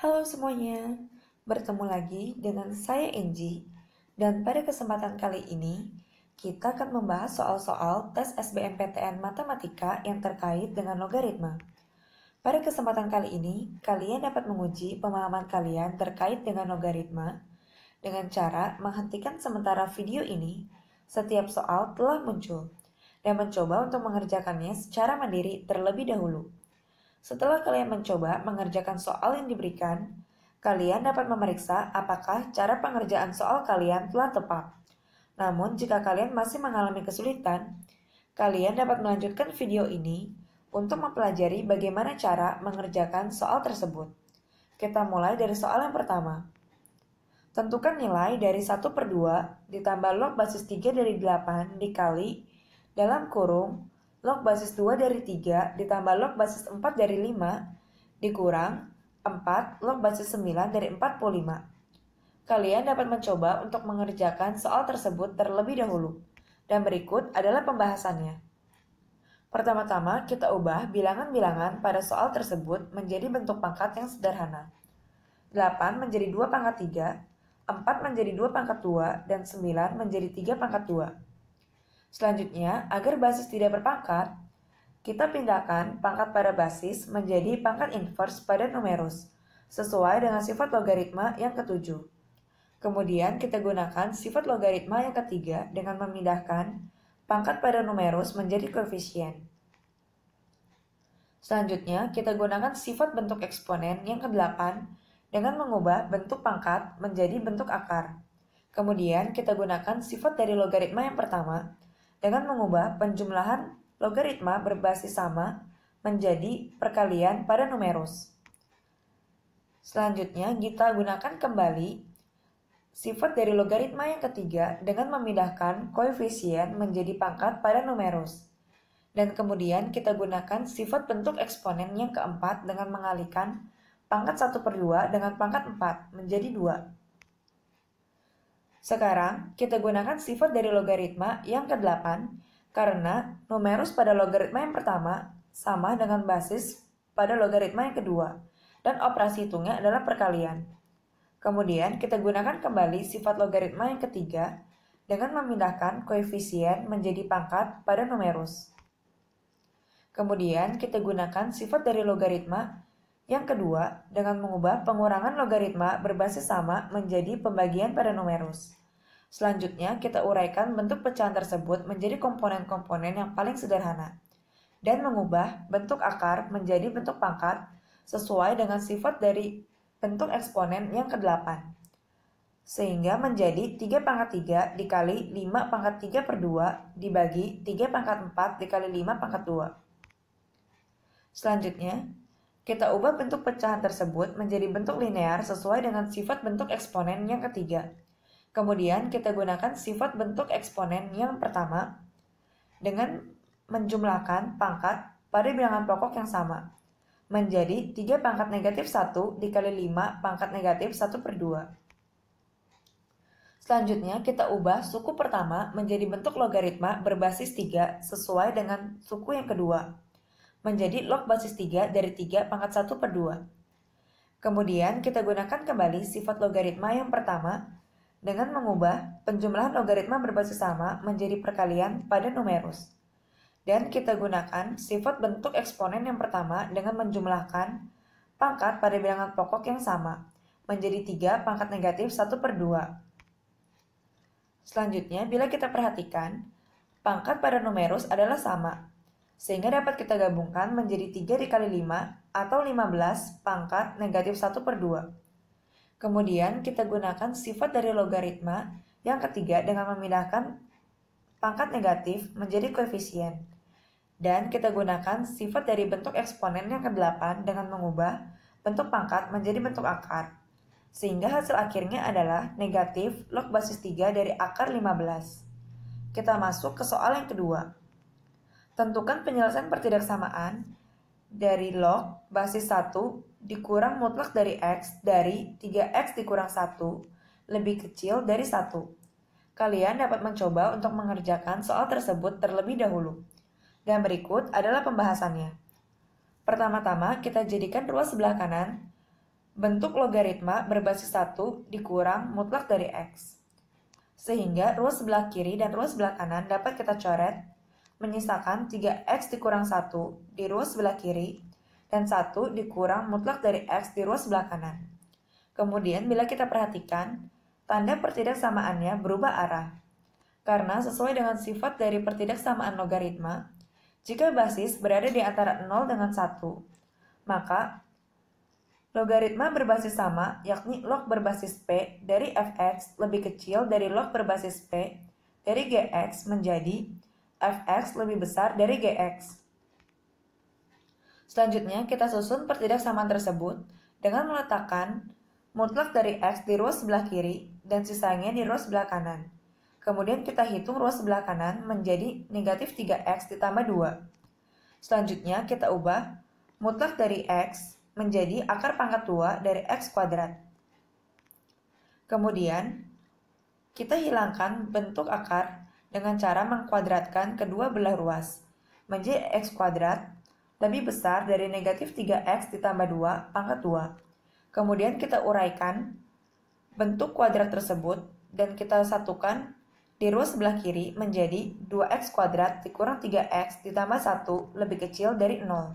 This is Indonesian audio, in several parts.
Halo semuanya, bertemu lagi dengan saya Enji dan pada kesempatan kali ini kita akan membahas soal-soal tes SBMPTN Matematika yang terkait dengan logaritma. Pada kesempatan kali ini, kalian dapat menguji pemahaman kalian terkait dengan logaritma dengan cara menghentikan sementara video ini setiap soal telah muncul dan mencoba untuk mengerjakannya secara mandiri terlebih dahulu. Setelah kalian mencoba mengerjakan soal yang diberikan, kalian dapat memeriksa apakah cara pengerjaan soal kalian telah tepat. Namun, jika kalian masih mengalami kesulitan, kalian dapat melanjutkan video ini untuk mempelajari bagaimana cara mengerjakan soal tersebut. Kita mulai dari soal yang pertama. Tentukan nilai dari 1 per 2 ditambah log basis 3 dari 8 dikali dalam kurung log basis 2 dari 3 ditambah log basis 4 dari 5 dikurang 4 log basis 9 dari 45. Kalian dapat mencoba untuk mengerjakan soal tersebut terlebih dahulu. Dan berikut adalah pembahasannya. Pertama-tama, kita ubah bilangan-bilangan pada soal tersebut menjadi bentuk pangkat yang sederhana. 8 menjadi 2 pangkat 3, 4 menjadi 2 pangkat 2, dan 9 menjadi 3 pangkat 2. Selanjutnya, agar basis tidak berpangkat, kita pindahkan pangkat pada basis menjadi pangkat inverse pada numerus, sesuai dengan sifat logaritma yang ketujuh. Kemudian kita gunakan sifat logaritma yang ketiga dengan memindahkan pangkat pada numerus menjadi koefisien. Selanjutnya, kita gunakan sifat bentuk eksponen yang ke-8 dengan mengubah bentuk pangkat menjadi bentuk akar. Kemudian, kita gunakan sifat dari logaritma yang pertama dengan mengubah penjumlahan logaritma berbasis sama menjadi perkalian pada numerus. Selanjutnya, kita gunakan kembali sifat dari logaritma yang ketiga dengan memindahkan koefisien menjadi pangkat pada numerus. Dan kemudian kita gunakan sifat bentuk eksponen yang keempat dengan mengalihkan pangkat 1 per 2 dengan pangkat 4 menjadi 2. Sekarang, kita gunakan sifat dari logaritma yang ke-8 karena numerus pada logaritma yang pertama sama dengan basis pada logaritma yang kedua, dan operasi hitungnya adalah perkalian. Kemudian, kita gunakan kembali sifat logaritma yang ketiga dengan memindahkan koefisien menjadi pangkat pada numerus. Kemudian, kita gunakan sifat dari logaritma yang kedua, dengan mengubah pengurangan logaritma berbasis sama menjadi pembagian pada numerus. Selanjutnya, kita uraikan bentuk pecahan tersebut menjadi komponen-komponen yang paling sederhana dan mengubah bentuk akar menjadi bentuk pangkat sesuai dengan sifat dari bentuk eksponen yang ke-8. Sehingga menjadi 3 pangkat 3 dikali 5 pangkat 3 per 2 dibagi 3 pangkat 4 dikali 5 pangkat 2. Selanjutnya, kita ubah bentuk pecahan tersebut menjadi bentuk linear sesuai dengan sifat bentuk eksponen yang ketiga. Kemudian kita gunakan sifat bentuk eksponen yang pertama dengan menjumlahkan pangkat pada bilangan pokok yang sama menjadi 3 pangkat negatif 1 dikali 5 pangkat negatif 1 per 2. Selanjutnya kita ubah suku pertama menjadi bentuk logaritma berbasis 3 sesuai dengan suku yang kedua menjadi log basis 3 dari 3 pangkat 1 per 2. Kemudian kita gunakan kembali sifat logaritma yang pertama dengan mengubah penjumlahan logaritma berbasis sama menjadi perkalian pada numerus. Dan kita gunakan sifat bentuk eksponen yang pertama dengan menjumlahkan pangkat pada bilangan pokok yang sama menjadi 3 pangkat negatif 1 per 2. Selanjutnya, bila kita perhatikan, pangkat pada numerus adalah sama, sehingga dapat kita gabungkan menjadi 3 dikali 5 atau 15 pangkat negatif 1 per 2. Kemudian kita gunakan sifat dari logaritma yang ketiga dengan memindahkan pangkat negatif menjadi koefisien. Dan kita gunakan sifat dari bentuk eksponen yang ke-8 dengan mengubah bentuk pangkat menjadi bentuk akar. Sehingga hasil akhirnya adalah negatif log basis 3 dari akar 15. Kita masuk ke soal yang kedua. Tentukan penyelesaian pertidaksamaan dari log basis 1 dikurang mutlak dari x dari 3x dikurang 1 lebih kecil dari 1. Kalian dapat mencoba untuk mengerjakan soal tersebut terlebih dahulu. Dan berikut adalah pembahasannya. Pertama-tama kita jadikan ruas sebelah kanan bentuk logaritma berbasis 1 dikurang mutlak dari x. Sehingga ruas sebelah kiri dan ruas sebelah kanan dapat kita coret menyisakan 3x dikurang 1 di ruas sebelah kiri dan 1 dikurang mutlak dari x di ruas sebelah kanan. Kemudian bila kita perhatikan, tanda pertidaksamaannya berubah arah. Karena sesuai dengan sifat dari pertidaksamaan logaritma, jika basis berada di antara 0 dengan 1, maka logaritma berbasis sama, yakni log berbasis P dari fx lebih kecil dari log berbasis P dari gx menjadi fx lebih besar dari gx. Selanjutnya, kita susun pertidaksamaan tersebut dengan meletakkan mutlak dari x di ruas sebelah kiri dan sisanya di ruas sebelah kanan. Kemudian kita hitung ruas sebelah kanan menjadi negatif 3x ditambah 2. Selanjutnya, kita ubah mutlak dari x menjadi akar pangkat 2 dari x kuadrat. Kemudian, kita hilangkan bentuk akar dengan cara mengkuadratkan kedua belah ruas, menjadi x kuadrat lebih besar dari negatif 3x ditambah 2 pangkat 2. Kemudian kita uraikan bentuk kuadrat tersebut dan kita satukan di ruas sebelah kiri menjadi 2x kuadrat dikurang 3x ditambah 1 lebih kecil dari 0.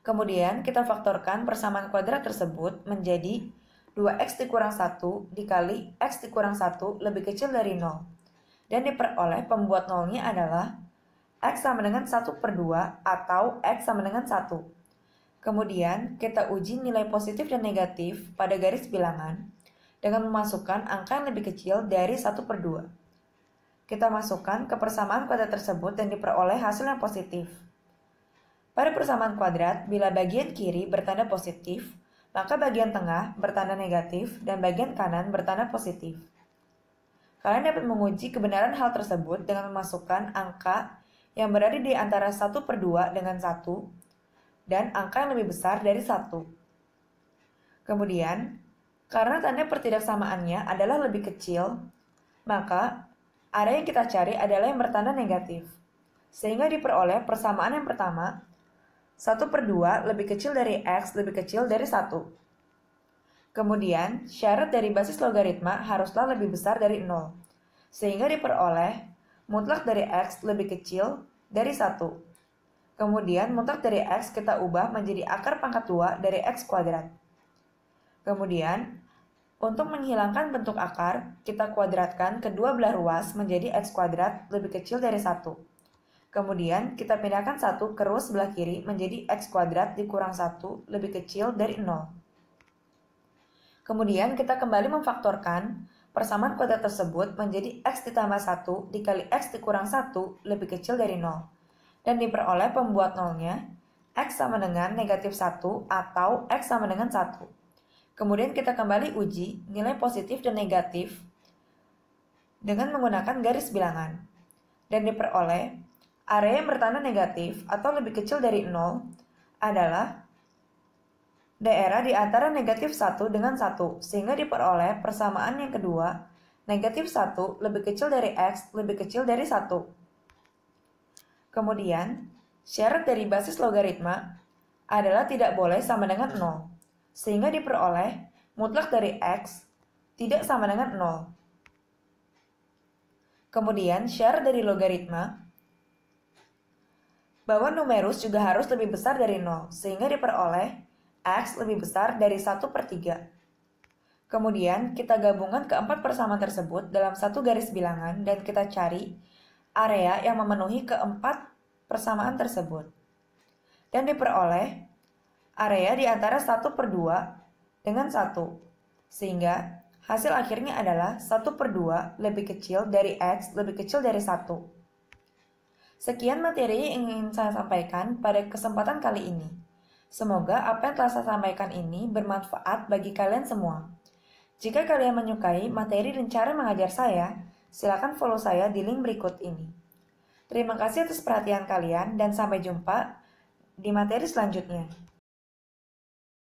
Kemudian kita faktorkan persamaan kuadrat tersebut menjadi 2x dikurang 1 dikali x dikurang 1 lebih kecil dari 0. Dan diperoleh pembuat nolnya adalah x sama dengan 1 per 2 atau x sama dengan 1. Kemudian, kita uji nilai positif dan negatif pada garis bilangan dengan memasukkan angka yang lebih kecil dari 1 per 2. Kita masukkan ke persamaan kuadrat tersebut dan diperoleh hasil yang positif. Pada persamaan kuadrat, bila bagian kiri bertanda positif, maka bagian tengah bertanda negatif dan bagian kanan bertanda positif. Kalian dapat menguji kebenaran hal tersebut dengan memasukkan angka yang berada di antara 1 per 2 dengan 1 dan angka yang lebih besar dari 1. Kemudian, karena tanda pertidaksamaannya adalah lebih kecil, maka area yang kita cari adalah yang bertanda negatif, sehingga diperoleh persamaan yang pertama 1 per 2 lebih kecil dari x lebih kecil dari 1. Kemudian, syarat dari basis logaritma haruslah lebih besar dari 0, sehingga diperoleh mutlak dari x lebih kecil dari 1. Kemudian, mutlak dari x kita ubah menjadi akar pangkat 2 dari x kuadrat. Kemudian, untuk menghilangkan bentuk akar, kita kuadratkan kedua belah ruas menjadi x kuadrat lebih kecil dari 1. Kemudian kita pindahkan satu ke ruas sebelah kiri menjadi x kuadrat dikurang satu lebih kecil dari nol. Kemudian kita kembali memfaktorkan persamaan kuadrat tersebut menjadi x ditambah satu dikali x dikurang satu lebih kecil dari nol, Dan diperoleh pembuat nolnya x sama dengan negatif satu atau x sama dengan satu. Kemudian kita kembali uji nilai positif dan negatif dengan menggunakan garis bilangan. Dan diperoleh Area yang bertanda negatif atau lebih kecil dari 0 adalah daerah di antara negatif 1 dengan 1, sehingga diperoleh persamaan yang kedua, negatif 1 lebih kecil dari x lebih kecil dari 1. Kemudian, syarat dari basis logaritma adalah tidak boleh sama dengan 0, sehingga diperoleh mutlak dari x tidak sama dengan 0. Kemudian, syarat dari logaritma bahwa numerus juga harus lebih besar dari 0, sehingga diperoleh X lebih besar dari 1 per 3. Kemudian, kita gabungkan keempat persamaan tersebut dalam satu garis bilangan dan kita cari area yang memenuhi keempat persamaan tersebut. Dan diperoleh area di antara 1 per 2 dengan 1, sehingga hasil akhirnya adalah 1 per 2 lebih kecil dari X lebih kecil dari 1. Sekian materi yang ingin saya sampaikan pada kesempatan kali ini. Semoga apa yang telah saya sampaikan ini bermanfaat bagi kalian semua. Jika kalian menyukai materi dan cara mengajar saya, silakan follow saya di link berikut ini. Terima kasih atas perhatian kalian dan sampai jumpa di materi selanjutnya.